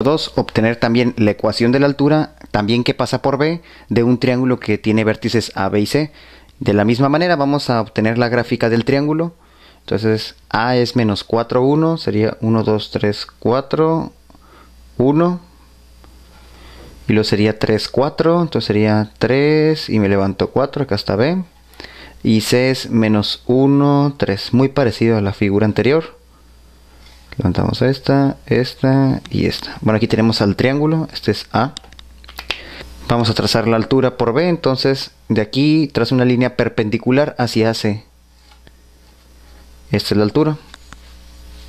2, obtener también la ecuación de la altura, también que pasa por B, de un triángulo que tiene vértices A, B y C. De la misma manera vamos a obtener la gráfica del triángulo. Entonces A es menos 4, 1, sería 1, 2, 3, 4, 1. Y lo sería 3, 4, entonces sería 3 y me levanto 4, acá está B. Y C es menos 1, 3, muy parecido a la figura anterior levantamos esta, esta y esta. Bueno, aquí tenemos al triángulo, este es A. Vamos a trazar la altura por B, entonces de aquí trazo una línea perpendicular hacia C. Esta es la altura.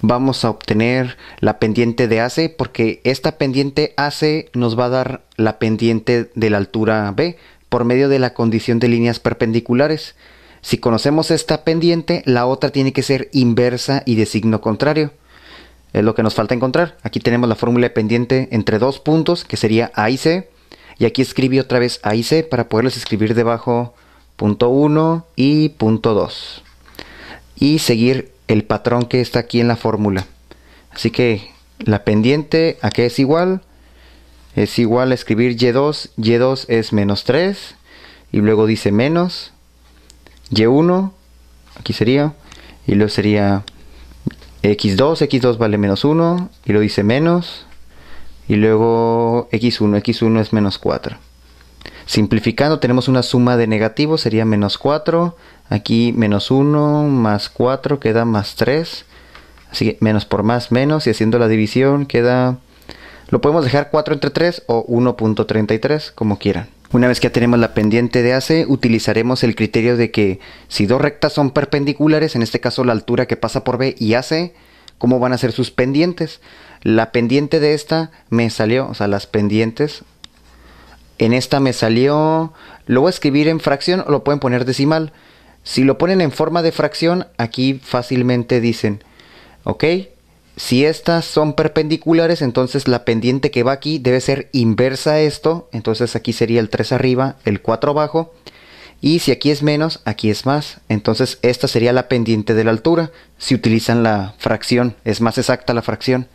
Vamos a obtener la pendiente de AC porque esta pendiente AC nos va a dar la pendiente de la altura B por medio de la condición de líneas perpendiculares. Si conocemos esta pendiente, la otra tiene que ser inversa y de signo contrario es lo que nos falta encontrar. Aquí tenemos la fórmula de pendiente entre dos puntos, que sería A y C. Y aquí escribí otra vez A y C para poderles escribir debajo punto 1 y punto 2. Y seguir el patrón que está aquí en la fórmula. Así que la pendiente, ¿a qué es igual? Es igual a escribir Y2. Y2 es menos 3. Y luego dice menos. Y1, aquí sería. Y luego sería x2, x2 vale menos 1 y lo dice menos y luego x1, x1 es menos 4. Simplificando tenemos una suma de negativos, sería menos 4, aquí menos 1 más 4 queda más 3, así que menos por más menos y haciendo la división queda, lo podemos dejar 4 entre 3 o 1.33 como quieran. Una vez que ya tenemos la pendiente de AC, utilizaremos el criterio de que si dos rectas son perpendiculares, en este caso la altura que pasa por B y AC, ¿cómo van a ser sus pendientes? La pendiente de esta me salió, o sea, las pendientes. En esta me salió, lo voy a escribir en fracción o lo pueden poner decimal. Si lo ponen en forma de fracción, aquí fácilmente dicen, ok, si estas son perpendiculares, entonces la pendiente que va aquí debe ser inversa a esto. Entonces aquí sería el 3 arriba, el 4 abajo. Y si aquí es menos, aquí es más. Entonces esta sería la pendiente de la altura. Si utilizan la fracción, es más exacta la fracción.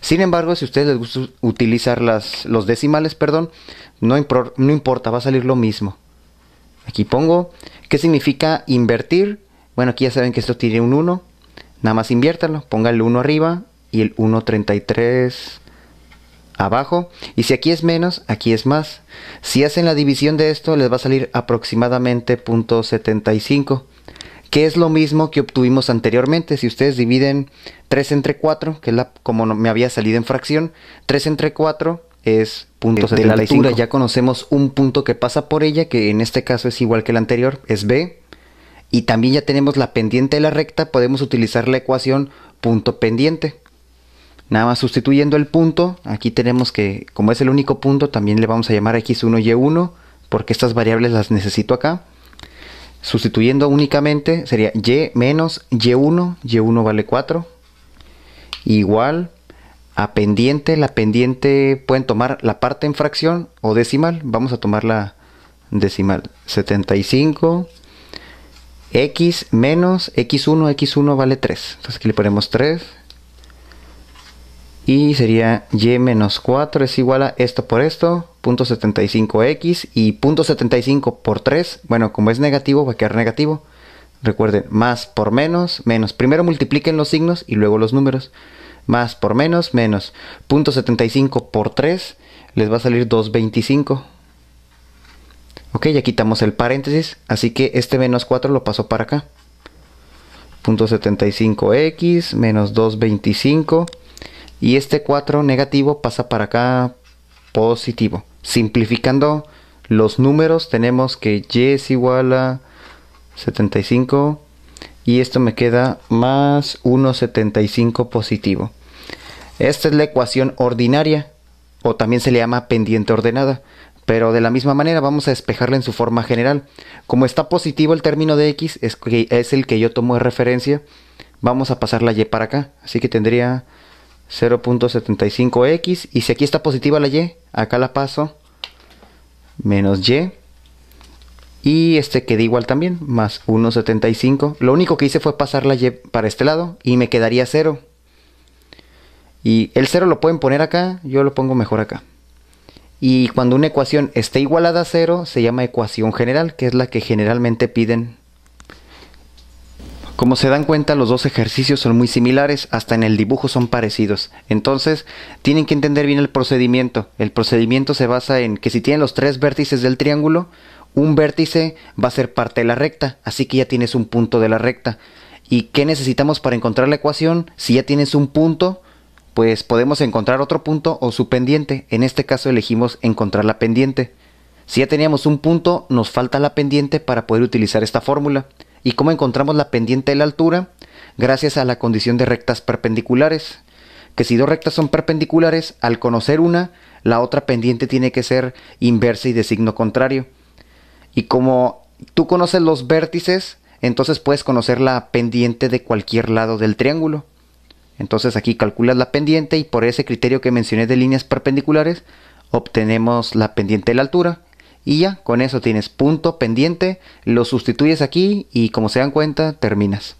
Sin embargo, si ustedes les gusta utilizar las, los decimales, perdón, no, importa, va a salir lo mismo. Aquí pongo, ¿qué significa invertir? Bueno, aquí ya saben que esto tiene un 1. Nada más inviértalo, pongan el 1 arriba, y el 1.33 abajo. Y si aquí es menos, aquí es más. Si hacen la división de esto, les va a salir aproximadamente 0.75, que es lo mismo que obtuvimos anteriormente. Si ustedes dividen 3 entre 4, que es la, como me había salido en fracción, 3 entre 4 es punto de, la ya conocemos un punto que pasa por ella que en este caso es igual que el anterior es b y también ya tenemos la pendiente de la recta podemos utilizar la ecuación punto pendiente Nada más sustituyendo el punto, aquí tenemos que, como es el único punto, también le vamos a llamar x1, y1, porque estas variables las necesito acá. Sustituyendo únicamente sería y menos y1, y1 vale 4, igual a pendiente, la pendiente pueden tomar la parte en fracción o decimal, vamos a tomar la decimal, 75 x menos x1, x1 vale 3, entonces aquí le ponemos 3 y sería y menos 4 es igual a esto por esto, punto 75x y punto 75 por 3, bueno, como es negativo va a quedar negativo. Recuerden, más por menos, menos. Primero multipliquen los signos y luego los números. Más por menos, menos. Punto 75 por 3 les va a salir 225. Ok, ya quitamos el paréntesis, así que este menos 4 lo paso para acá. Punto 75x menos 225 y este 4 negativo pasa para acá positivo. Simplificando los números tenemos que y es igual a 75 y esto me queda más 1,75 positivo. Esta es la ecuación ordinaria o también se le llama pendiente ordenada. Pero de la misma manera vamos a despejarla en su forma general. Como está positivo el término de x, es, que es el que yo tomo de referencia, vamos a pasar la y para acá. Así que tendría 0.75x. Y si aquí está positiva la y, acá la paso, menos y. Y este queda igual también, más 1.75. Lo único que hice fue pasar la y para este lado y me quedaría 0. Y el 0 lo pueden poner acá, yo lo pongo mejor acá. Y cuando una ecuación esté igualada a 0, se llama ecuación general, que es la que generalmente piden como se dan cuenta, los dos ejercicios son muy similares, hasta en el dibujo son parecidos. Entonces, tienen que entender bien el procedimiento. El procedimiento se basa en que si tienen los tres vértices del triángulo, un vértice va a ser parte de la recta, así que ya tienes un punto de la recta. ¿Y qué necesitamos para encontrar la ecuación? Si ya tienes un punto, pues podemos encontrar otro punto o su pendiente. En este caso elegimos encontrar la pendiente. Si ya teníamos un punto, nos falta la pendiente para poder utilizar esta fórmula. ¿Y cómo encontramos la pendiente de la altura? Gracias a la condición de rectas perpendiculares. Que si dos rectas son perpendiculares, al conocer una, la otra pendiente tiene que ser inversa y de signo contrario. Y como tú conoces los vértices, entonces puedes conocer la pendiente de cualquier lado del triángulo. Entonces aquí calculas la pendiente y por ese criterio que mencioné de líneas perpendiculares, obtenemos la pendiente de la altura y ya, con eso tienes punto pendiente, lo sustituyes aquí y como se dan cuenta, terminas.